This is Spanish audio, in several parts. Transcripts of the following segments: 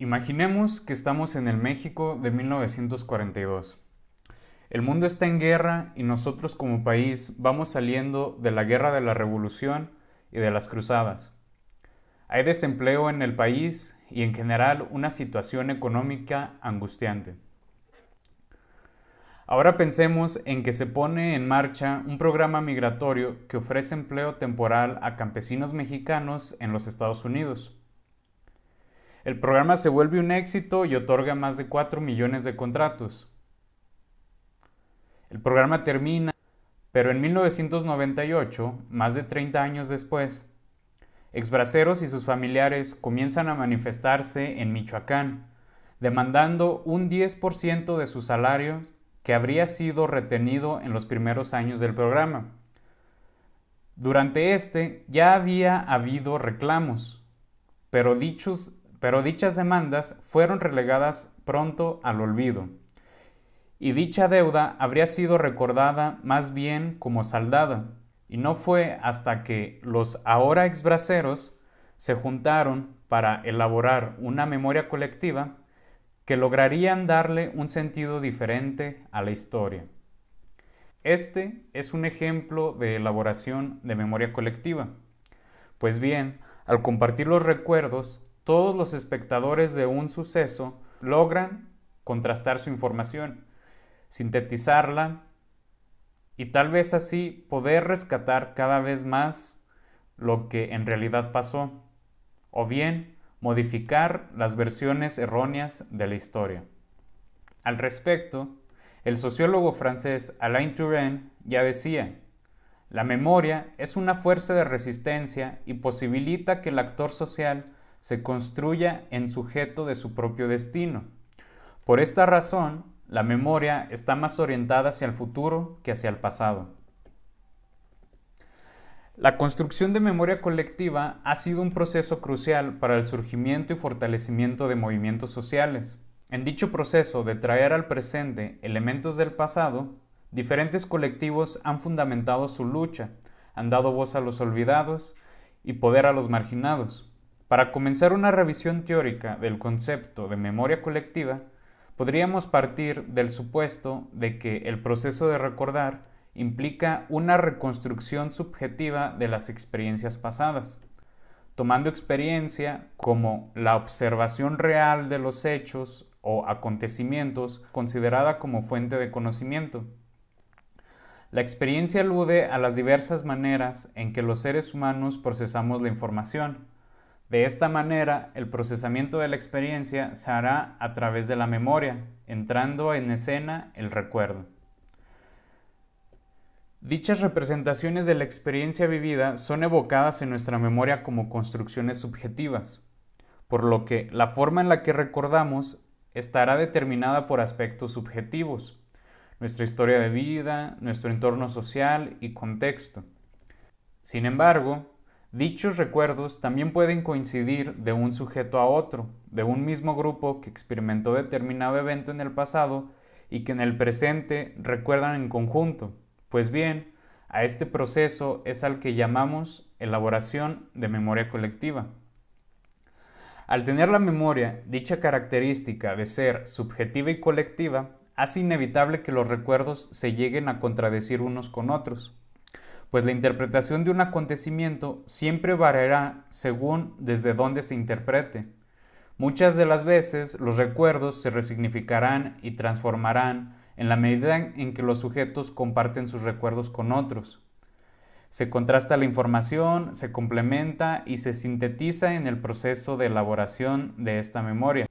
Imaginemos que estamos en el México de 1942. El mundo está en guerra y nosotros como país vamos saliendo de la guerra de la revolución y de las cruzadas. Hay desempleo en el país y en general una situación económica angustiante. Ahora pensemos en que se pone en marcha un programa migratorio que ofrece empleo temporal a campesinos mexicanos en los Estados Unidos. El programa se vuelve un éxito y otorga más de 4 millones de contratos. El programa termina, pero en 1998, más de 30 años después, exbraceros y sus familiares comienzan a manifestarse en Michoacán, demandando un 10% de sus salarios que habría sido retenido en los primeros años del programa. Durante este ya había habido reclamos, pero dichos pero dichas demandas fueron relegadas pronto al olvido, y dicha deuda habría sido recordada más bien como saldada, y no fue hasta que los ahora exbraceros se juntaron para elaborar una memoria colectiva que lograrían darle un sentido diferente a la historia. Este es un ejemplo de elaboración de memoria colectiva. Pues bien, al compartir los recuerdos, todos los espectadores de un suceso logran contrastar su información, sintetizarla y tal vez así poder rescatar cada vez más lo que en realidad pasó, o bien modificar las versiones erróneas de la historia. Al respecto, el sociólogo francés Alain Touraine ya decía, la memoria es una fuerza de resistencia y posibilita que el actor social se construya en sujeto de su propio destino. Por esta razón, la memoria está más orientada hacia el futuro que hacia el pasado. La construcción de memoria colectiva ha sido un proceso crucial para el surgimiento y fortalecimiento de movimientos sociales. En dicho proceso de traer al presente elementos del pasado, diferentes colectivos han fundamentado su lucha, han dado voz a los olvidados y poder a los marginados. Para comenzar una revisión teórica del concepto de memoria colectiva, podríamos partir del supuesto de que el proceso de recordar implica una reconstrucción subjetiva de las experiencias pasadas, tomando experiencia como la observación real de los hechos o acontecimientos considerada como fuente de conocimiento. La experiencia alude a las diversas maneras en que los seres humanos procesamos la información, de esta manera, el procesamiento de la experiencia se hará a través de la memoria, entrando en escena el recuerdo. Dichas representaciones de la experiencia vivida son evocadas en nuestra memoria como construcciones subjetivas, por lo que la forma en la que recordamos estará determinada por aspectos subjetivos, nuestra historia de vida, nuestro entorno social y contexto. Sin embargo, Dichos recuerdos también pueden coincidir de un sujeto a otro, de un mismo grupo que experimentó determinado evento en el pasado y que en el presente recuerdan en conjunto. Pues bien, a este proceso es al que llamamos elaboración de memoria colectiva. Al tener la memoria dicha característica de ser subjetiva y colectiva, hace inevitable que los recuerdos se lleguen a contradecir unos con otros pues la interpretación de un acontecimiento siempre variará según desde dónde se interprete. Muchas de las veces los recuerdos se resignificarán y transformarán en la medida en que los sujetos comparten sus recuerdos con otros. Se contrasta la información, se complementa y se sintetiza en el proceso de elaboración de esta memoria.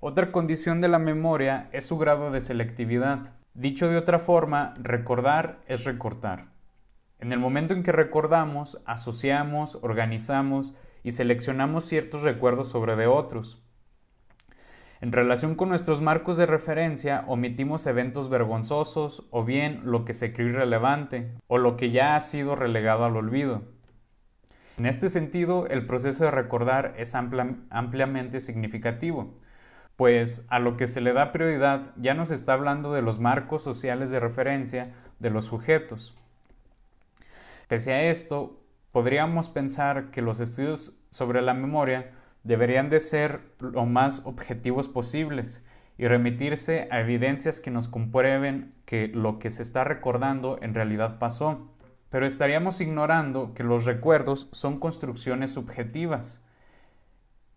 Otra condición de la memoria es su grado de selectividad. Dicho de otra forma, recordar es recortar. En el momento en que recordamos, asociamos, organizamos y seleccionamos ciertos recuerdos sobre de otros. En relación con nuestros marcos de referencia, omitimos eventos vergonzosos o bien lo que se cree irrelevante o lo que ya ha sido relegado al olvido. En este sentido, el proceso de recordar es ampliamente significativo, pues a lo que se le da prioridad ya nos está hablando de los marcos sociales de referencia de los sujetos. Pese a esto, podríamos pensar que los estudios sobre la memoria deberían de ser lo más objetivos posibles y remitirse a evidencias que nos comprueben que lo que se está recordando en realidad pasó. Pero estaríamos ignorando que los recuerdos son construcciones subjetivas.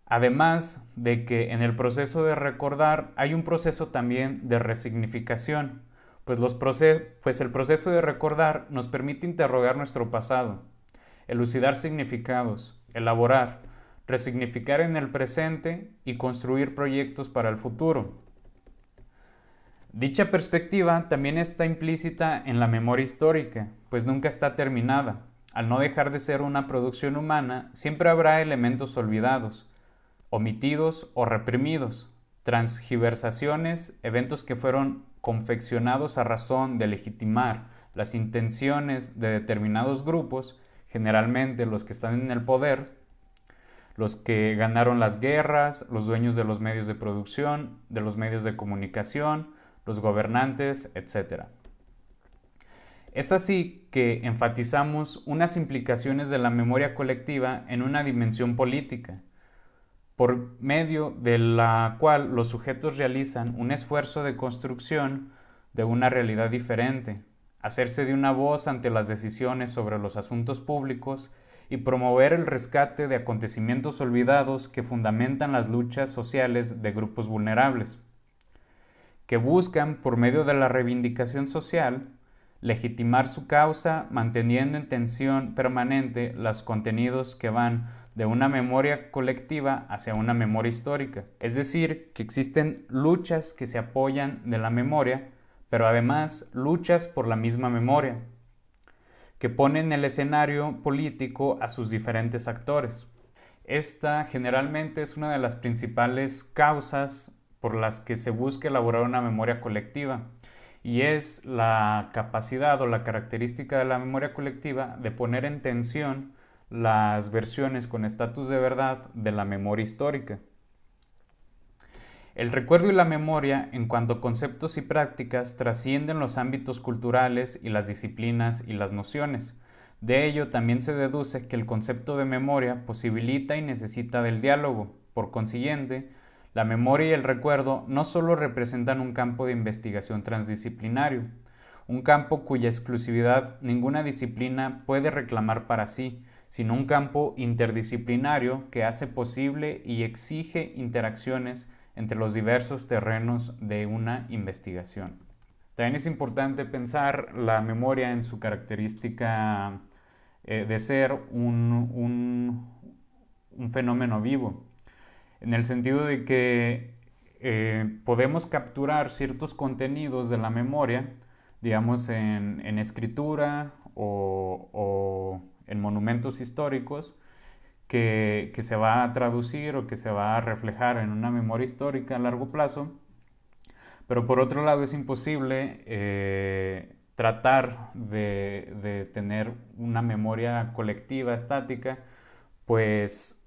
Además de que en el proceso de recordar hay un proceso también de resignificación. Pues, pues, el proceso de recordar nos permite interrogar nuestro pasado, elucidar significados, elaborar, resignificar en el presente y construir proyectos para el futuro. Dicha perspectiva también está implícita en la memoria histórica, pues nunca está terminada. Al no dejar de ser una producción humana, siempre habrá elementos olvidados, omitidos o reprimidos, transgiversaciones, eventos que fueron confeccionados a razón de legitimar las intenciones de determinados grupos, generalmente los que están en el poder, los que ganaron las guerras, los dueños de los medios de producción, de los medios de comunicación, los gobernantes, etc. Es así que enfatizamos unas implicaciones de la memoria colectiva en una dimensión política, por medio de la cual los sujetos realizan un esfuerzo de construcción de una realidad diferente, hacerse de una voz ante las decisiones sobre los asuntos públicos y promover el rescate de acontecimientos olvidados que fundamentan las luchas sociales de grupos vulnerables, que buscan, por medio de la reivindicación social, legitimar su causa manteniendo en tensión permanente los contenidos que van de una memoria colectiva hacia una memoria histórica. Es decir, que existen luchas que se apoyan de la memoria, pero además luchas por la misma memoria, que ponen el escenario político a sus diferentes actores. Esta generalmente es una de las principales causas por las que se busca elaborar una memoria colectiva, y es la capacidad o la característica de la memoria colectiva de poner en tensión las versiones con estatus de verdad de la memoria histórica. El recuerdo y la memoria, en cuanto conceptos y prácticas, trascienden los ámbitos culturales y las disciplinas y las nociones. De ello también se deduce que el concepto de memoria posibilita y necesita del diálogo. Por consiguiente, la memoria y el recuerdo no solo representan un campo de investigación transdisciplinario, un campo cuya exclusividad ninguna disciplina puede reclamar para sí, sino un campo interdisciplinario que hace posible y exige interacciones entre los diversos terrenos de una investigación. También es importante pensar la memoria en su característica eh, de ser un fenómeno vivo en el sentido de que eh, podemos capturar ciertos contenidos de la memoria, digamos en, escritura o, en monumentos históricos, que, se va a traducir o que se va a reflejar en una memoria histórica a largo plazo. Pero por otro lado es imposible eh, tratar de, de tener una memoria colectiva estática, pues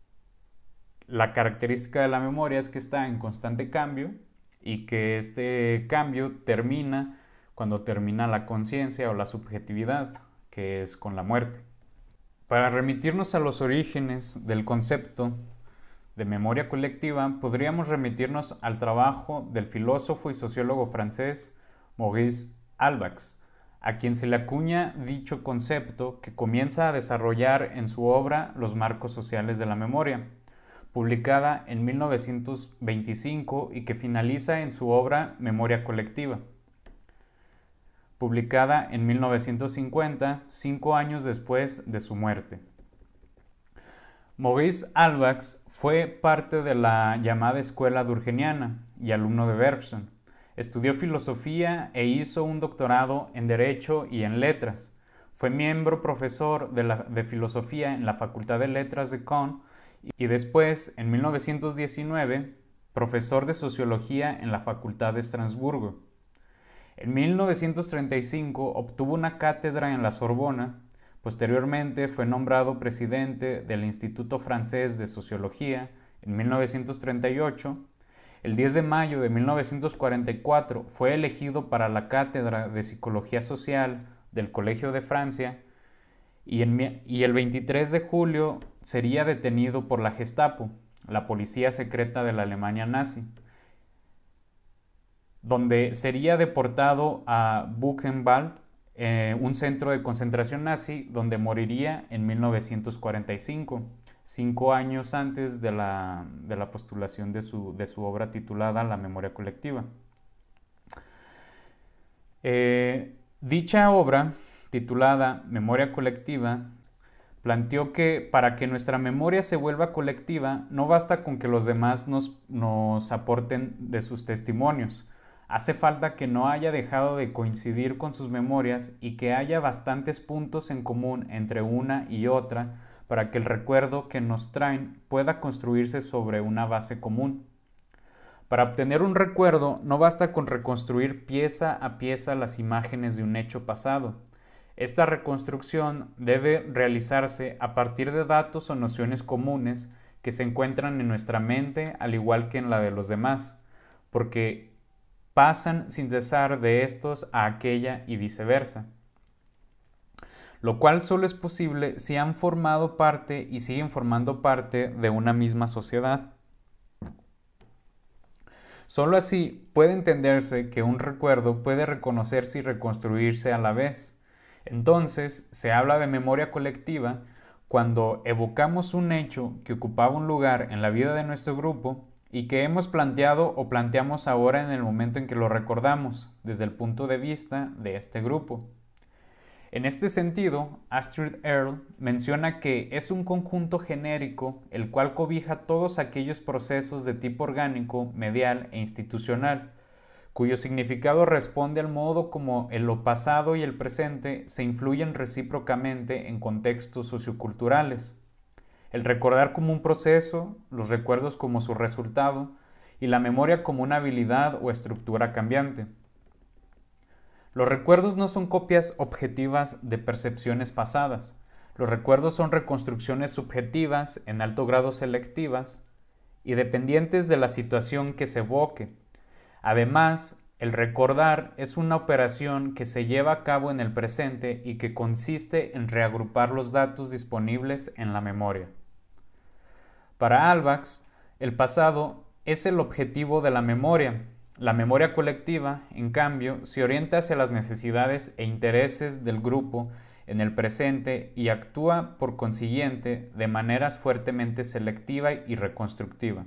la característica de la memoria es que está en constante cambio y que este cambio termina cuando termina la conciencia o la subjetividad, que es con la muerte. Para remitirnos a los orígenes del concepto de memoria colectiva, podríamos remitirnos al trabajo del filósofo y sociólogo francés Maurice Albax, a quien se le acuña dicho concepto que comienza a desarrollar en su obra los marcos sociales de la memoria publicada en 1925 y que finaliza en su obra Memoria Colectiva, publicada en 1950, cinco años después de su muerte. Maurice Albax fue parte de la llamada escuela durgeniana y alumno de Bergson. Estudió filosofía e hizo un doctorado en Derecho y en Letras. Fue miembro profesor de, filosofía en la Facultad de Letras de Kahn y después, en 1919, profesor de sociología en la Facultad de Estrasburgo. En 1935 obtuvo una cátedra en la Sorbona, posteriormente fue nombrado presidente del Instituto Francés de Sociología en 1938. El 10 de mayo de 1944 fue elegido para la cátedra de Psicología Social del Colegio de Francia y el, 23 de julio sería detenido por la Gestapo, la policía secreta de la Alemania nazi, donde sería deportado a Buchenwald, eh, un centro de concentración nazi, donde moriría en 1945, cinco años antes de la, de la postulación de su, obra titulada La memoria colectiva. Eh, dicha obra titulada Memoria Colectiva, planteó que para que nuestra memoria se vuelva colectiva, no basta con que los demás nos, aporten de sus testimonios. Hace falta que no haya dejado de coincidir con sus memorias y que haya bastantes puntos en común entre una y otra para que el recuerdo que nos traen pueda construirse sobre una base común. Para obtener un recuerdo no basta con reconstruir pieza a pieza las imágenes de un hecho pasado. Esta reconstrucción debe realizarse a partir de datos o nociones comunes que se encuentran en nuestra mente al igual que en la de los demás, porque pasan sin cesar de estos a aquella y viceversa, lo cual solo es posible si han formado parte y siguen formando parte de una misma sociedad. Solo así puede entenderse que un recuerdo puede reconocerse y reconstruirse a la vez entonces, se habla de memoria colectiva cuando evocamos un hecho que ocupaba un lugar en la vida de nuestro grupo y que hemos planteado o planteamos ahora en el momento en que lo recordamos, desde el punto de vista de este grupo. En este sentido, Astrid Earle menciona que es un conjunto genérico el cual cobija todos aquellos procesos de tipo orgánico, medial e institucional, cuyo significado responde al modo como el lo pasado y el presente se influyen recíprocamente en contextos socioculturales. El recordar como un proceso, los recuerdos como su resultado y la memoria como una habilidad o estructura cambiante. Los recuerdos no son copias objetivas de percepciones pasadas. Los recuerdos son reconstrucciones subjetivas, en alto grado selectivas, y dependientes de la situación que se evoque Además, el recordar es una operación que se lleva a cabo en el presente y que consiste en reagrupar los datos disponibles en la memoria. Para ALVAX, el pasado es el objetivo de la memoria. La memoria colectiva, en cambio, se orienta hacia las necesidades e intereses del grupo en el presente y actúa, por consiguiente, de maneras fuertemente selectiva y reconstructiva.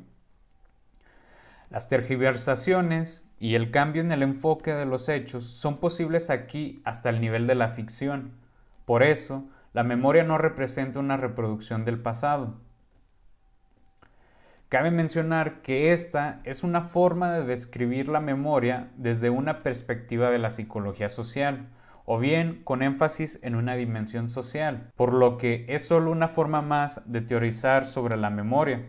Las tergiversaciones y el cambio en el enfoque de los hechos son posibles aquí hasta el nivel de la ficción. Por eso, la memoria no representa una reproducción del pasado. Cabe mencionar que esta es una forma de describir la memoria desde una perspectiva de la psicología social, o bien con énfasis en una dimensión social, por lo que es solo una forma más de teorizar sobre la memoria.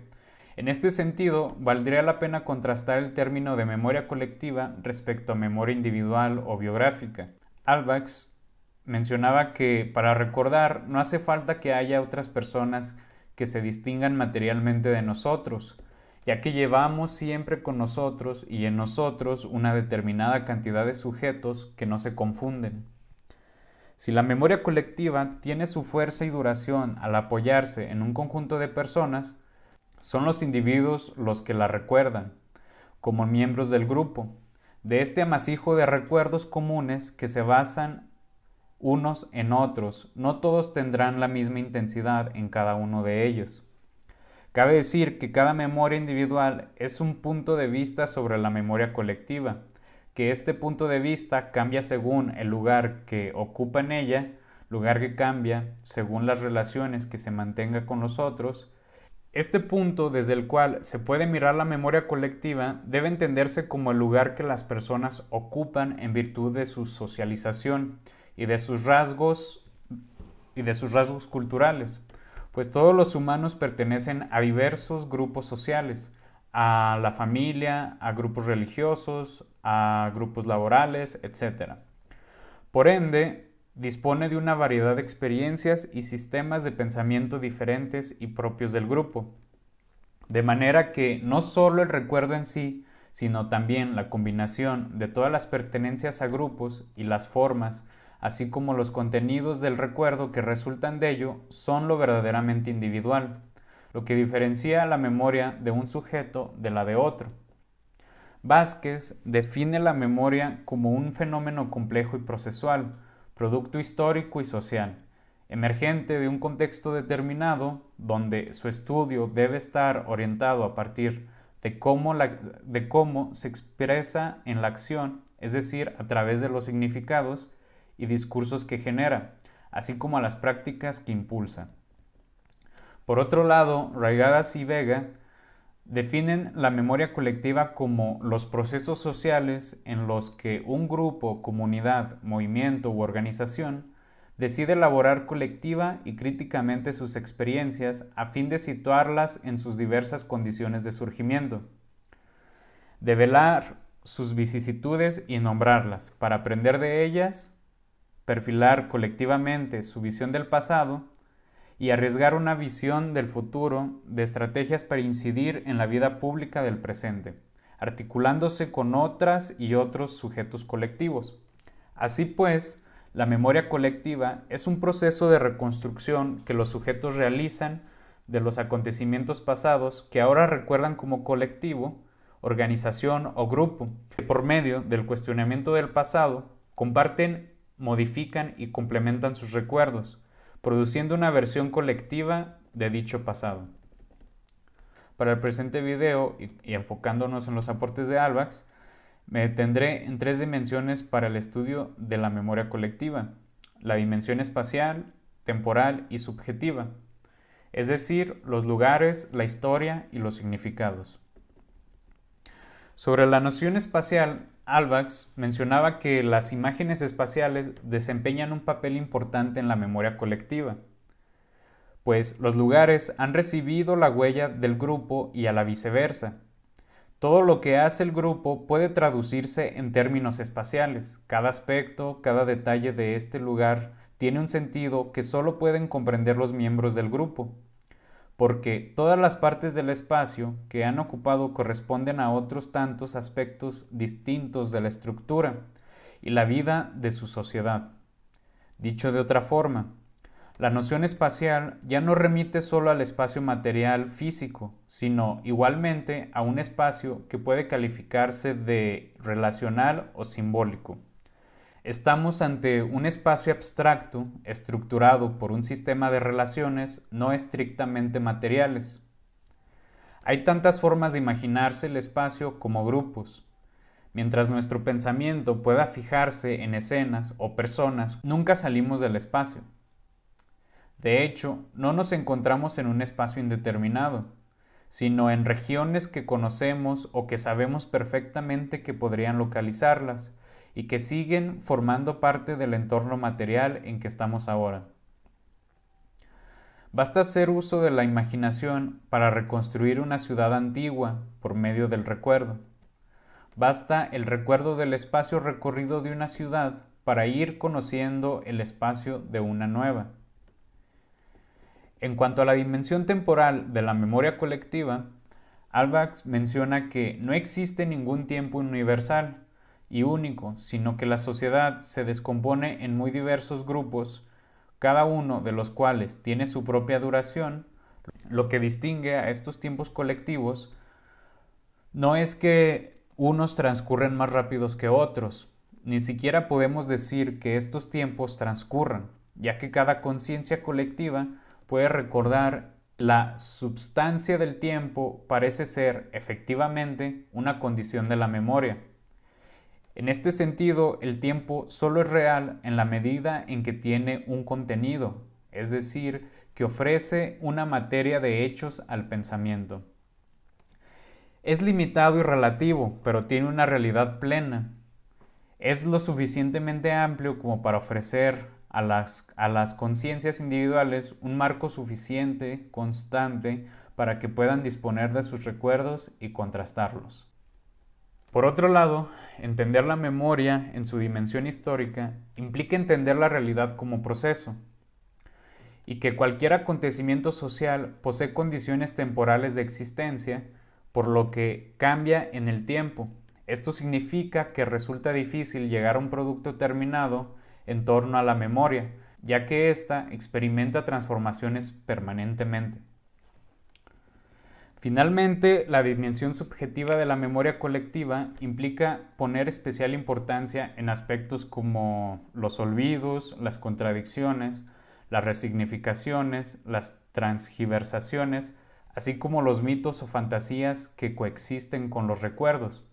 En este sentido, valdría la pena contrastar el término de memoria colectiva respecto a memoria individual o biográfica. Albax mencionaba que para recordar no hace falta que haya otras personas que se distingan materialmente de nosotros, ya que llevamos siempre con nosotros y en nosotros una determinada cantidad de sujetos que no se confunden. Si la memoria colectiva tiene su fuerza y duración al apoyarse en un conjunto de personas, son los individuos los que la recuerdan, como miembros del grupo, de este amasijo de recuerdos comunes que se basan unos en otros, no todos tendrán la misma intensidad en cada uno de ellos. Cabe decir que cada memoria individual es un punto de vista sobre la memoria colectiva, que este punto de vista cambia según el lugar que ocupa en ella, lugar que cambia según las relaciones que se mantenga con los otros, este punto desde el cual se puede mirar la memoria colectiva debe entenderse como el lugar que las personas ocupan en virtud de su socialización y de sus rasgos y de sus rasgos culturales, pues todos los humanos pertenecen a diversos grupos sociales, a la familia, a grupos religiosos, a grupos laborales, etc. Por ende, Dispone de una variedad de experiencias y sistemas de pensamiento diferentes y propios del grupo. De manera que no solo el recuerdo en sí, sino también la combinación de todas las pertenencias a grupos y las formas, así como los contenidos del recuerdo que resultan de ello, son lo verdaderamente individual, lo que diferencia la memoria de un sujeto de la de otro. Vázquez define la memoria como un fenómeno complejo y procesual, producto histórico y social, emergente de un contexto determinado donde su estudio debe estar orientado a partir de cómo, se expresa en la acción, es decir, a través de los significados y discursos que genera, así como a las prácticas que impulsa. Por otro lado, Raigadas y Vega definen la memoria colectiva como los procesos sociales en los que un grupo, comunidad, movimiento u organización decide elaborar colectiva y críticamente sus experiencias a fin de situarlas en sus diversas condiciones de surgimiento. Develar sus vicisitudes y nombrarlas para aprender de ellas, perfilar colectivamente su visión del pasado y arriesgar una visión del futuro de estrategias para incidir en la vida pública del presente, articulándose con otras y otros sujetos colectivos. Así pues, la memoria colectiva es un proceso de reconstrucción que los sujetos realizan de los acontecimientos pasados que ahora recuerdan como colectivo, organización o grupo, que por medio del cuestionamiento del pasado comparten, modifican y complementan sus recuerdos, produciendo una versión colectiva de dicho pasado. Para el presente video y, enfocándonos en los aportes de ALBAX, me detendré en tres dimensiones para el estudio de la memoria colectiva, la dimensión espacial, temporal y subjetiva, es decir, los lugares, la historia y los significados. Sobre la noción espacial, Albax mencionaba que las imágenes espaciales desempeñan un papel importante en la memoria colectiva, pues los lugares han recibido la huella del grupo y a la viceversa. Todo lo que hace el grupo puede traducirse en términos espaciales. Cada aspecto, cada detalle de este lugar tiene un sentido que solo pueden comprender los miembros del grupo porque todas las partes del espacio que han ocupado corresponden a otros tantos aspectos distintos de la estructura y la vida de su sociedad. Dicho de otra forma, la noción espacial ya no remite solo al espacio material físico, sino igualmente a un espacio que puede calificarse de relacional o simbólico. Estamos ante un espacio abstracto estructurado por un sistema de relaciones no estrictamente materiales. Hay tantas formas de imaginarse el espacio como grupos. Mientras nuestro pensamiento pueda fijarse en escenas o personas, nunca salimos del espacio. De hecho, no nos encontramos en un espacio indeterminado, sino en regiones que conocemos o que sabemos perfectamente que podrían localizarlas, y que siguen formando parte del entorno material en que estamos ahora. Basta hacer uso de la imaginación para reconstruir una ciudad antigua por medio del recuerdo. Basta el recuerdo del espacio recorrido de una ciudad para ir conociendo el espacio de una nueva. En cuanto a la dimensión temporal de la memoria colectiva, Albax menciona que no existe ningún tiempo universal, y único, sino que la sociedad se descompone en muy diversos grupos, cada uno de los cuales tiene su propia duración, lo que distingue a estos tiempos colectivos no es que unos transcurren más rápidos que otros, ni siquiera podemos decir que estos tiempos transcurran, ya que cada conciencia colectiva puede recordar la substancia del tiempo parece ser efectivamente una condición de la memoria en este sentido, el tiempo solo es real en la medida en que tiene un contenido, es decir, que ofrece una materia de hechos al pensamiento. Es limitado y relativo, pero tiene una realidad plena. Es lo suficientemente amplio como para ofrecer a las, a las conciencias individuales un marco suficiente, constante, para que puedan disponer de sus recuerdos y contrastarlos. Por otro lado, entender la memoria en su dimensión histórica implica entender la realidad como proceso y que cualquier acontecimiento social posee condiciones temporales de existencia, por lo que cambia en el tiempo. Esto significa que resulta difícil llegar a un producto terminado en torno a la memoria, ya que ésta experimenta transformaciones permanentemente. Finalmente, la dimensión subjetiva de la memoria colectiva implica poner especial importancia en aspectos como los olvidos, las contradicciones, las resignificaciones, las transgiversaciones, así como los mitos o fantasías que coexisten con los recuerdos.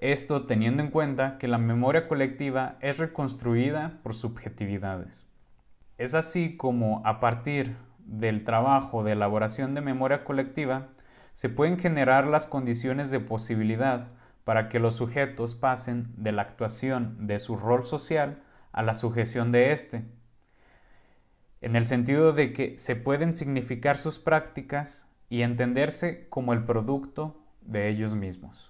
Esto teniendo en cuenta que la memoria colectiva es reconstruida por subjetividades. Es así como a partir del trabajo de elaboración de memoria colectiva, se pueden generar las condiciones de posibilidad para que los sujetos pasen de la actuación de su rol social a la sujeción de éste, en el sentido de que se pueden significar sus prácticas y entenderse como el producto de ellos mismos.